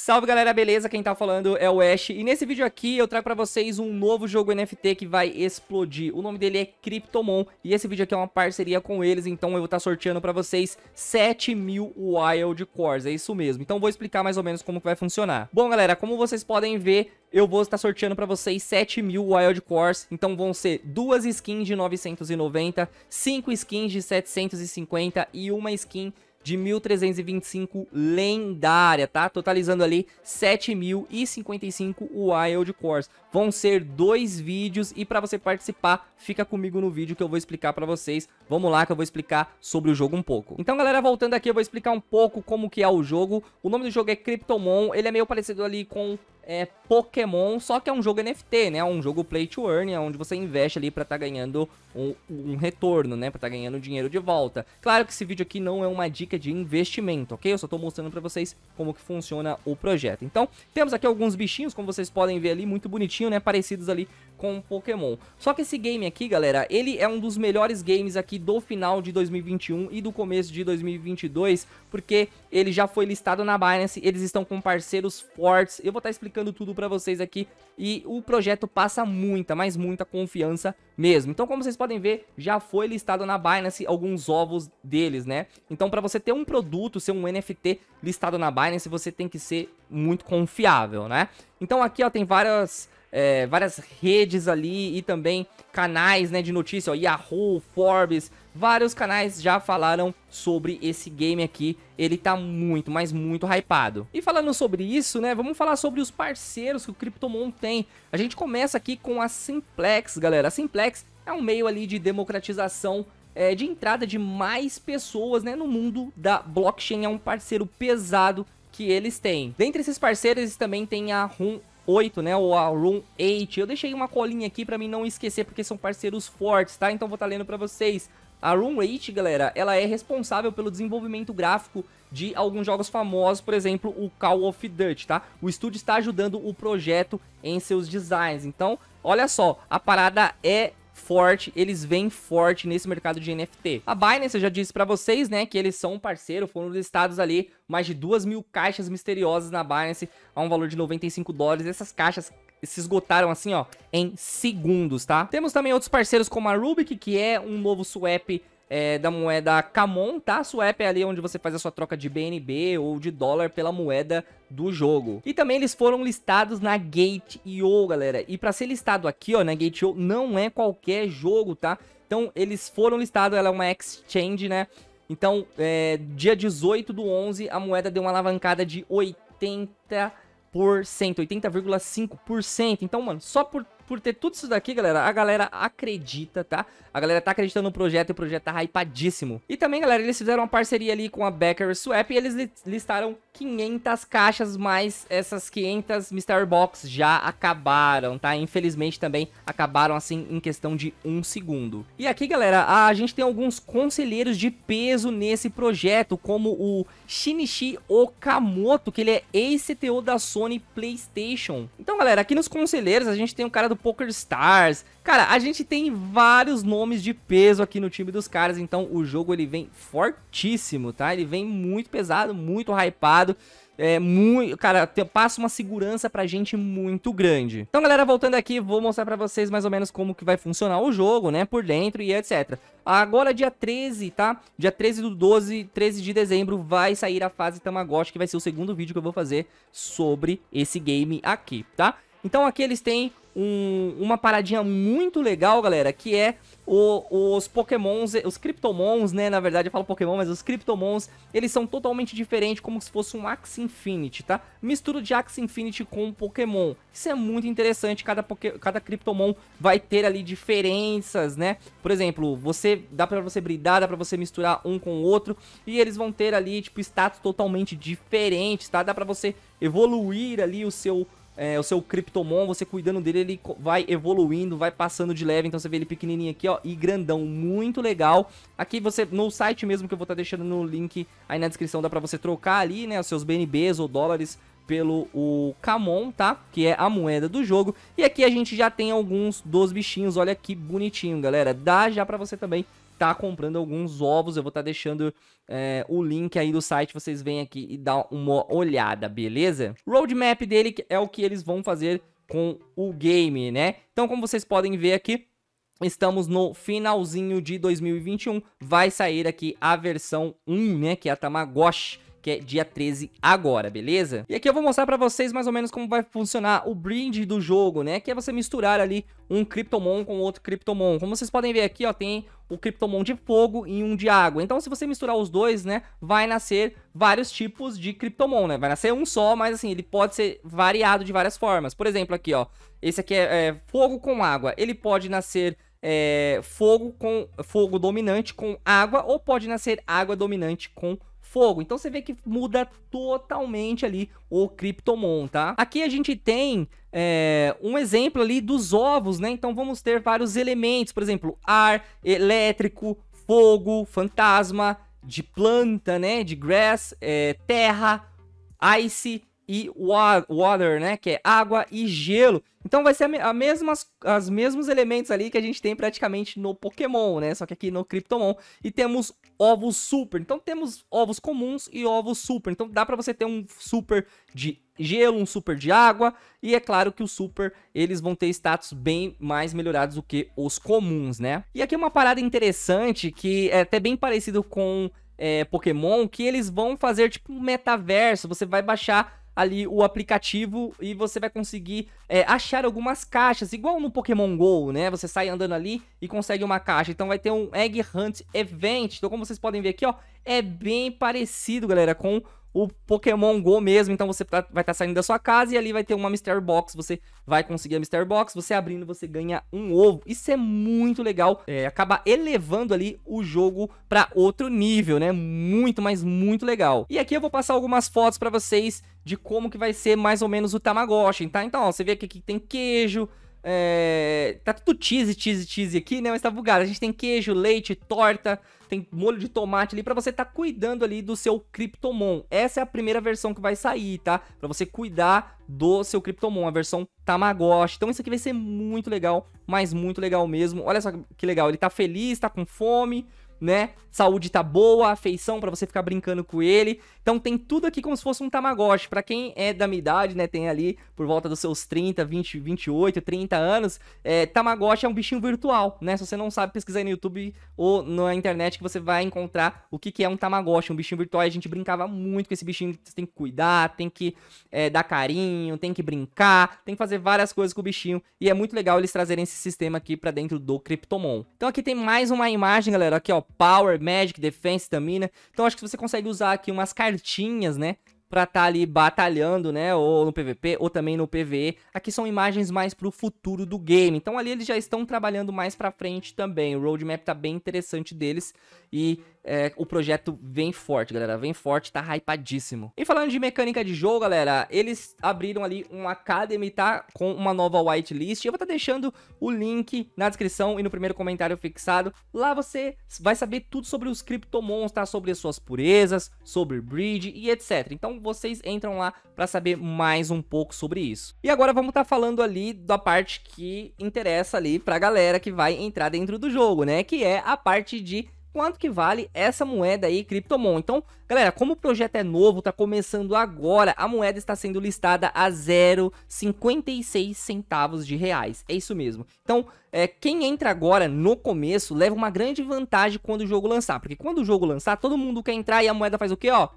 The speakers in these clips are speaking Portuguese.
Salve galera, beleza? Quem tá falando é o Ash e nesse vídeo aqui eu trago pra vocês um novo jogo NFT que vai explodir. O nome dele é Cryptomon e esse vídeo aqui é uma parceria com eles, então eu vou estar tá sorteando pra vocês 7 mil Wild Cores, é isso mesmo. Então vou explicar mais ou menos como que vai funcionar. Bom galera, como vocês podem ver, eu vou estar tá sorteando para vocês 7 mil Wild Cores, então vão ser duas skins de 990, 5 skins de 750 e uma skin de 1.325 lendária, tá? Totalizando ali 7.055 Wild Cores. Vão ser dois vídeos e para você participar, fica comigo no vídeo que eu vou explicar para vocês. Vamos lá que eu vou explicar sobre o jogo um pouco. Então, galera, voltando aqui, eu vou explicar um pouco como que é o jogo. O nome do jogo é Cryptomon, ele é meio parecido ali com é, Pokémon, só que é um jogo NFT, né? É um jogo play to earn, é onde você investe ali para estar tá ganhando um, um, retorno, né? Para estar tá ganhando dinheiro de volta. Claro que esse vídeo aqui não é uma dica de investimento, ok? Eu só estou mostrando para vocês como que funciona o projeto. Então, temos aqui alguns bichinhos, como vocês podem ver ali, muito bonitinho, né? Parecidos ali com Pokémon. Só que esse game aqui, galera, ele é um dos melhores games aqui do final de 2021 e do começo de 2022, porque ele já foi listado na Binance, eles estão com parceiros fortes. Eu vou estar tá explicando tudo para vocês aqui e o projeto passa muita, mas muita confiança mesmo. Então, como vocês podem ver, já foi listado na Binance alguns ovos deles, né? Então, para você ter um produto, ser um NFT listado na Binance, você tem que ser muito confiável, né? Então, aqui ó, tem várias é, várias redes ali e também canais né, de notícia, ó, Yahoo, Forbes, vários canais já falaram sobre esse game aqui, ele tá muito, mas muito hypado. E falando sobre isso, né, vamos falar sobre os parceiros que o Cryptomon tem. A gente começa aqui com a Simplex, galera. A Simplex é um meio ali de democratização é, de entrada de mais pessoas né, no mundo da blockchain, é um parceiro pesado que eles têm. Dentre esses parceiros, eles também têm a Room 8, né? Ou a Room 8. Eu deixei uma colinha aqui pra mim não esquecer, porque são parceiros fortes, tá? Então vou estar tá lendo pra vocês. A Room 8, galera, ela é responsável pelo desenvolvimento gráfico de alguns jogos famosos, por exemplo, o Call of Duty, tá? O estúdio está ajudando o projeto em seus designs. Então, olha só, a parada é forte, eles vêm forte nesse mercado de NFT. A Binance, eu já disse para vocês, né, que eles são um parceiro, foram listados ali mais de duas mil caixas misteriosas na Binance, a um valor de 95 dólares. Essas caixas se esgotaram assim, ó, em segundos, tá? Temos também outros parceiros como a Rubik, que é um novo swap é, da moeda Camon, tá? Swap é ali onde você faz a sua troca de BNB ou de dólar pela moeda do jogo. E também eles foram listados na Gate.io, galera. E para ser listado aqui, ó, na Gate.io não é qualquer jogo, tá? Então, eles foram listados, ela é uma exchange, né? Então, é, dia 18 do 11, a moeda deu uma alavancada de 80%, 80,5%. Então, mano, só por por ter tudo isso daqui, galera, a galera acredita, tá? A galera tá acreditando no projeto e o projeto tá hypadíssimo. E também, galera, eles fizeram uma parceria ali com a Becker Swap e eles listaram 500 caixas, mais essas 500 Mystery Box já acabaram, tá? Infelizmente também acabaram assim em questão de um segundo. E aqui, galera, a gente tem alguns conselheiros de peso nesse projeto, como o Shinichi Okamoto, que ele é ex-CTO da Sony PlayStation. Então, galera, aqui nos conselheiros a gente tem o cara do Poker Stars. Cara, a gente tem vários nomes de peso aqui no time dos caras, então o jogo ele vem fortíssimo, tá? Ele vem muito pesado, muito hypado. É muito, cara, passa uma segurança pra gente muito grande. Então, galera, voltando aqui, vou mostrar pra vocês mais ou menos como que vai funcionar o jogo, né, por dentro e etc. Agora, dia 13, tá? Dia 13 do 12, 13 de dezembro, vai sair a fase Tamagotchi, que vai ser o segundo vídeo que eu vou fazer sobre esse game aqui, tá? Então aqui eles têm um, uma paradinha muito legal, galera, que é o, os pokémons, os criptomons, né, na verdade eu falo pokémon, mas os criptomons, eles são totalmente diferentes, como se fosse um Axe Infinity, tá? Mistura de Axe Infinity com pokémon, isso é muito interessante, cada, cada criptomon vai ter ali diferenças, né? Por exemplo, você dá pra você bridar, dá pra você misturar um com o outro, e eles vão ter ali, tipo, status totalmente diferentes, tá? Dá pra você evoluir ali o seu é, o seu Cryptomon, você cuidando dele, ele vai evoluindo, vai passando de leve. Então você vê ele pequenininho aqui, ó, e grandão, muito legal. Aqui você, no site mesmo que eu vou estar tá deixando no link aí na descrição, dá pra você trocar ali, né, os seus BNBs ou dólares pelo o Camon, tá? Que é a moeda do jogo. E aqui a gente já tem alguns dos bichinhos, olha que bonitinho, galera. Dá já pra você também tá comprando alguns ovos, eu vou estar tá deixando é, o link aí do site, vocês vêm aqui e dá uma olhada, beleza? Roadmap dele é o que eles vão fazer com o game, né? Então, como vocês podem ver aqui, Estamos no finalzinho de 2021, vai sair aqui a versão 1, né, que é a Tamagotchi que é dia 13 agora, beleza? E aqui eu vou mostrar pra vocês mais ou menos como vai funcionar o brinde do jogo, né? Que é você misturar ali um Cryptomon com outro Cryptomon. Como vocês podem ver aqui, ó, tem o Cryptomon de fogo e um de água. Então, se você misturar os dois, né, vai nascer vários tipos de Cryptomon, né? Vai nascer um só, mas assim, ele pode ser variado de várias formas. Por exemplo, aqui, ó, esse aqui é, é fogo com água. Ele pode nascer... É, fogo com fogo dominante com água ou pode nascer água dominante com fogo. Então você vê que muda totalmente ali o Cryptomon, tá? Aqui a gente tem é, um exemplo ali dos ovos, né? Então vamos ter vários elementos, por exemplo, ar, elétrico, fogo, fantasma, de planta, né? De grass, é, terra, ice, e water, né? Que é água e gelo. Então vai ser a, a mesmas, as mesmos elementos ali que a gente tem praticamente no Pokémon, né? Só que aqui no Cryptomon E temos ovos super. Então temos ovos comuns e ovos super. Então dá para você ter um super de gelo, um super de água. E é claro que o super, eles vão ter status bem mais melhorados do que os comuns, né? E aqui uma parada interessante que é até bem parecido com... É, Pokémon, que eles vão fazer tipo um metaverso, você vai baixar ali o aplicativo e você vai conseguir é, achar algumas caixas, igual no Pokémon GO, né? Você sai andando ali e consegue uma caixa. Então vai ter um Egg Hunt Event. Então, como vocês podem ver aqui, ó, é bem parecido, galera, com o Pokémon Go mesmo. Então você tá, vai estar tá saindo da sua casa e ali vai ter uma Mystery Box. Você vai conseguir a Mystery Box. Você abrindo, você ganha um ovo. Isso é muito legal. É, acaba elevando ali o jogo para outro nível, né? Muito, mas muito legal. E aqui eu vou passar algumas fotos para vocês de como que vai ser mais ou menos o Tamagotchi, tá? Então, ó, você vê que aqui tem queijo, é, tá tudo cheese, cheese, cheese aqui, né? Mas tá bugado. A gente tem queijo, leite, torta, tem molho de tomate ali para você tá cuidando ali do seu Cryptomon. Essa é a primeira versão que vai sair, tá? Para você cuidar do seu Cryptomon, a versão Tamagotchi. Então isso aqui vai ser muito legal, mas muito legal mesmo. Olha só que legal, ele tá feliz, tá com fome, né? Saúde tá boa, afeição para você ficar brincando com ele. Então tem tudo aqui como se fosse um Tamagotchi. Para quem é da minha idade, né, tem ali por volta dos seus 30, 20, 28, 30 anos, é, Tamagotchi é um bichinho virtual, né? Se você não sabe, pesquisar no YouTube ou na internet que você vai encontrar o que, que é um Tamagotchi, um bichinho virtual. A gente brincava muito com esse bichinho, você tem que cuidar, tem que é, dar carinho, tem que brincar, tem que fazer várias coisas com o bichinho. E é muito legal eles trazerem esse sistema aqui para dentro do Cryptomon. Então aqui tem mais uma imagem, galera, aqui ó, Power, Magic, Defense, Stamina. Então acho que você consegue usar aqui umas cartinhas, né? para estar tá ali batalhando, né, ou no PVP ou também no PVE. Aqui são imagens mais para o futuro do game. Então ali eles já estão trabalhando mais para frente também. O roadmap tá bem interessante deles e é, o projeto vem forte, galera. Vem forte, tá hypadíssimo. E falando de mecânica de jogo, galera, eles abriram ali um Academy, tá? Com uma nova whitelist. Eu vou estar tá deixando o link na descrição e no primeiro comentário fixado. Lá você vai saber tudo sobre os criptomons, tá? Sobre as suas purezas, sobre breed e etc. Então vocês entram lá para saber mais um pouco sobre isso. E agora vamos estar tá falando ali da parte que interessa ali pra galera que vai entrar dentro do jogo, né? Que é a parte de quanto que vale essa moeda aí, Cryptomon. Então, galera, como o projeto é novo, tá começando agora, a moeda está sendo listada a 0,56 centavos de reais. É isso mesmo. Então, é, quem entra agora no começo leva uma grande vantagem quando o jogo lançar, porque quando o jogo lançar, todo mundo quer entrar e a moeda faz o quê, ó?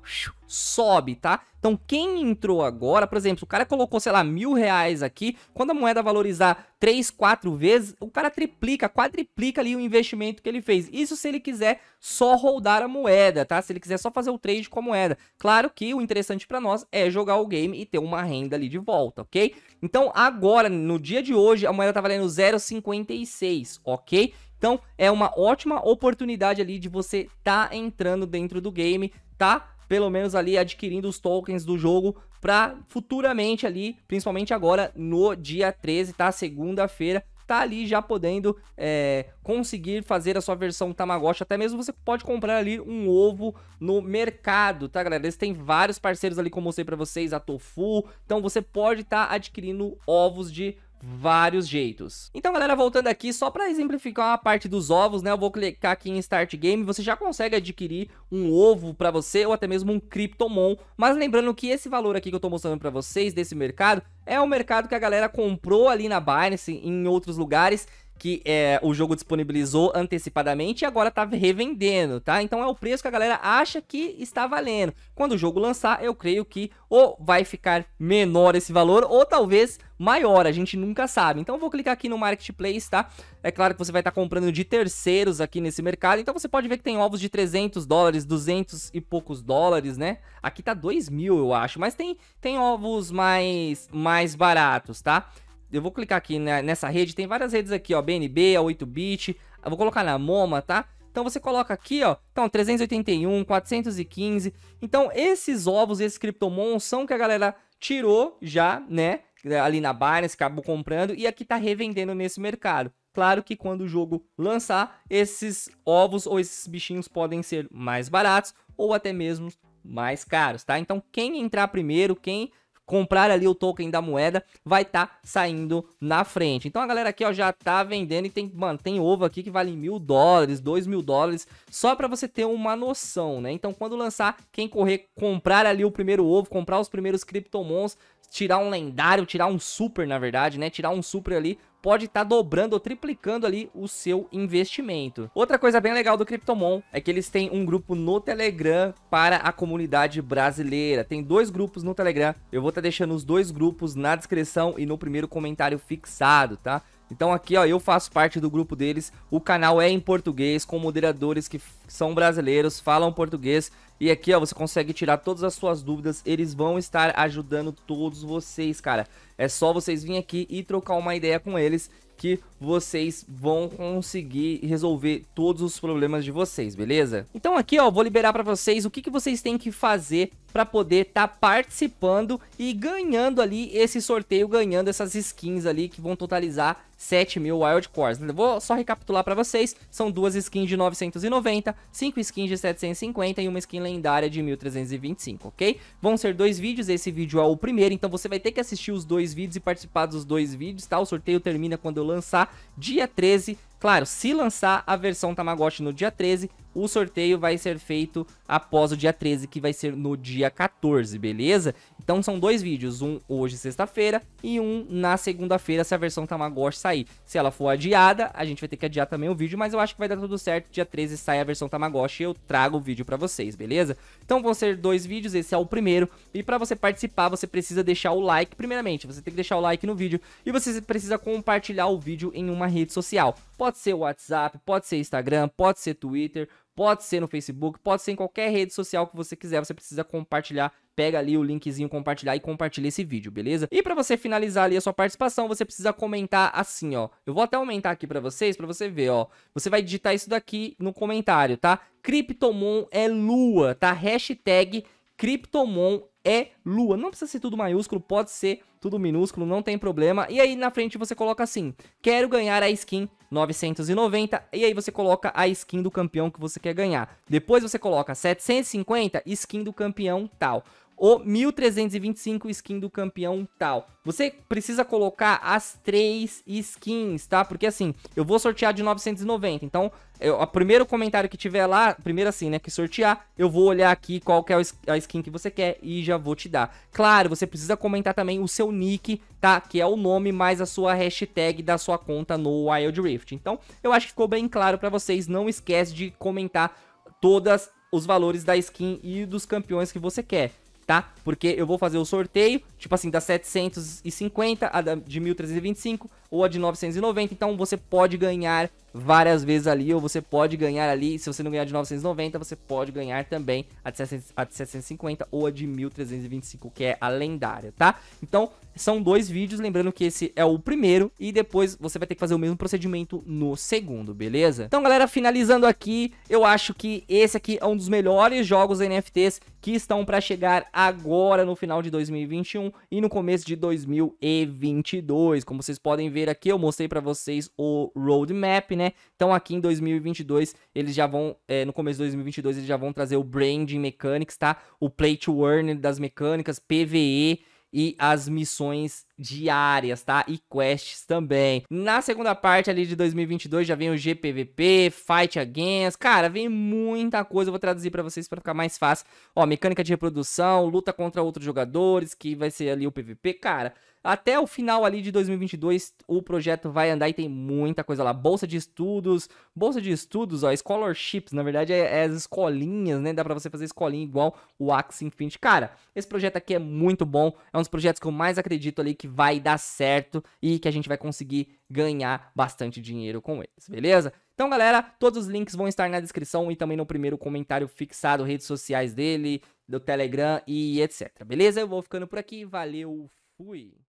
Sobe, tá? Então quem entrou agora, por exemplo, o cara colocou, sei lá, mil reais aqui, quando a moeda valorizar 3, 4 vezes, o cara triplica, quadriplica ali o investimento que ele fez. Isso se ele quiser só rodar a moeda, tá? Se ele quiser só fazer o trade com a moeda. Claro que o interessante para nós é jogar o game e ter uma renda ali de volta, ok? Então agora, no dia de hoje, a moeda tá valendo 0,56, ok? Então é uma ótima oportunidade ali de você tá entrando dentro do game, tá? pelo menos ali adquirindo os tokens do jogo para futuramente ali, principalmente agora no dia 13, tá? Segunda-feira, tá ali já podendo é, conseguir fazer a sua versão Tamagotchi. Até mesmo você pode comprar ali um ovo no mercado, tá, galera? Eles têm vários parceiros ali, como eu mostrei pra vocês, a Tofu. Então você pode estar tá adquirindo ovos de vários jeitos. Então, galera, voltando aqui, só para exemplificar a parte dos ovos, né? Eu vou clicar aqui em Start Game, você já consegue adquirir um ovo para você ou até mesmo um Cryptomon. Mas lembrando que esse valor aqui que eu tô mostrando para vocês desse mercado é o um mercado que a galera comprou ali na Binance em outros lugares que é, o jogo disponibilizou antecipadamente e agora tá revendendo, tá? Então é o preço que a galera acha que está valendo. Quando o jogo lançar, eu creio que ou vai ficar menor esse valor ou talvez maior, a gente nunca sabe. Então eu vou clicar aqui no Marketplace, tá? É claro que você vai estar tá comprando de terceiros aqui nesse mercado, então você pode ver que tem ovos de 300 dólares, 200 e poucos dólares, né? Aqui tá 2 mil, eu acho, mas tem, tem ovos mais, mais baratos, tá? eu vou clicar aqui na, nessa rede, tem várias redes aqui, ó, BNB, a 8-bit, eu vou colocar na MoMA, tá? Então você coloca aqui, ó, então 381, 415. Então esses ovos, esses criptomons são que a galera tirou já, né? Ali na Binance, acabou comprando e aqui tá revendendo nesse mercado. Claro que quando o jogo lançar, esses ovos ou esses bichinhos podem ser mais baratos ou até mesmo mais caros, tá? Então quem entrar primeiro, quem comprar ali o token da moeda, vai estar tá saindo na frente. Então a galera aqui ó, já tá vendendo e tem, mano, tem ovo aqui que vale mil dólares, dois mil dólares, só para você ter uma noção, né? Então quando lançar, quem correr, comprar ali o primeiro ovo, comprar os primeiros criptomons, tirar um lendário, tirar um super, na verdade, né? Tirar um super ali, pode estar tá dobrando ou triplicando ali o seu investimento. Outra coisa bem legal do Cryptomon é que eles têm um grupo no Telegram para a comunidade brasileira. Tem dois grupos no Telegram. Eu vou estar tá deixando os dois grupos na descrição e no primeiro comentário fixado, tá? Então aqui, ó, eu faço parte do grupo deles. O canal é em português, com moderadores que são brasileiros, falam português. E aqui, ó, você consegue tirar todas as suas dúvidas. Eles vão estar ajudando todos vocês, cara. É só vocês virem aqui e trocar uma ideia com eles que vocês vão conseguir resolver todos os problemas de vocês, beleza? Então aqui, ó, vou liberar para vocês o que, que vocês têm que fazer para poder estar tá participando e ganhando ali esse sorteio, ganhando essas skins ali que vão totalizar 7 mil Wild Cores. Vou só recapitular para vocês, são duas skins de 990, 5 skins de 750 e uma skin lendária de 1325, ok? Vão ser dois vídeos, esse vídeo é o primeiro, então você vai ter que assistir os dois vídeos e participar dos dois vídeos, tá? O sorteio termina quando eu lançar, dia 13 Claro, se lançar a versão Tamagotchi no dia 13, o sorteio vai ser feito após o dia 13, que vai ser no dia 14, beleza? Então são dois vídeos, um hoje sexta-feira e um na segunda-feira se a versão Tamagotchi sair. Se ela for adiada, a gente vai ter que adiar também o vídeo, mas eu acho que vai dar tudo certo. Dia 13 sai a versão Tamagotchi e eu trago o vídeo para vocês, beleza? Então vão ser dois vídeos, esse é o primeiro. E para você participar, você precisa deixar o like primeiramente. Você tem que deixar o like no vídeo e você precisa compartilhar o vídeo em uma rede social. Pode ser WhatsApp, pode ser Instagram, pode ser Twitter, pode ser no Facebook, pode ser em qualquer rede social que você quiser. Você precisa compartilhar pega ali o linkzinho compartilhar e compartilha esse vídeo, beleza? E para você finalizar ali a sua participação, você precisa comentar assim, ó. Eu vou até aumentar aqui para vocês, para você ver, ó. Você vai digitar isso daqui no comentário, tá? Kryptomon é lua, tá? Hashtag Kryptomon é lua. Não precisa ser tudo maiúsculo, pode ser tudo minúsculo, não tem problema. E aí na frente você coloca assim, quero ganhar a skin 990, e aí você coloca a skin do campeão que você quer ganhar. Depois você coloca 750, skin do campeão tal o 1325 skin do campeão tal. Você precisa colocar as três skins, tá? Porque assim, eu vou sortear de 990, então eu, o primeiro comentário que tiver lá, primeiro assim, né, que sortear, eu vou olhar aqui qual que é a skin que você quer e já vou te dar. Claro, você precisa comentar também o seu nick, tá? Que é o nome mais a sua hashtag da sua conta no Wild Rift. Então, eu acho que ficou bem claro para vocês, não esquece de comentar todas os valores da skin e dos campeões que você quer tá? Porque eu vou fazer o sorteio, tipo assim, da 750, a de 1325 ou a de 990. Então você pode ganhar várias vezes ali, ou você pode ganhar ali. Se você não ganhar de 990, você pode ganhar também a de, 700, a de 750 ou a de 1325, que é a lendária, tá? Então são dois vídeos, lembrando que esse é o primeiro e depois você vai ter que fazer o mesmo procedimento no segundo, beleza? Então, galera, finalizando aqui, eu acho que esse aqui é um dos melhores jogos NFTs que estão para chegar agora no final de 2021 e no começo de 2022. Como vocês podem ver aqui, eu mostrei para vocês o roadmap, né? Então aqui em 2022 eles já vão, é, no começo de 2022 eles já vão trazer o branding mechanics, tá? O play to earn das mecânicas, PVE e as missões diárias, tá? E quests também. Na segunda parte ali de 2022 já vem o GPVP, Fight Against, cara, vem muita coisa, eu vou traduzir para vocês para ficar mais fácil. Ó, mecânica de reprodução, luta contra outros jogadores, que vai ser ali o PVP, cara. Até o final ali de 2022, o projeto vai andar e tem muita coisa lá. Bolsa de estudos, bolsa de estudos, ó, scholarships, na verdade é, é as escolinhas, né? Dá pra você fazer escolinha igual o Axie Infinity. Cara, esse projeto aqui é muito bom, é um dos projetos que eu mais acredito ali que vai dar certo e que a gente vai conseguir ganhar bastante dinheiro com eles, beleza? Então, galera, todos os links vão estar na descrição e também no primeiro comentário fixado, redes sociais dele, do Telegram e etc. Beleza? Eu vou ficando por aqui. Valeu, fui!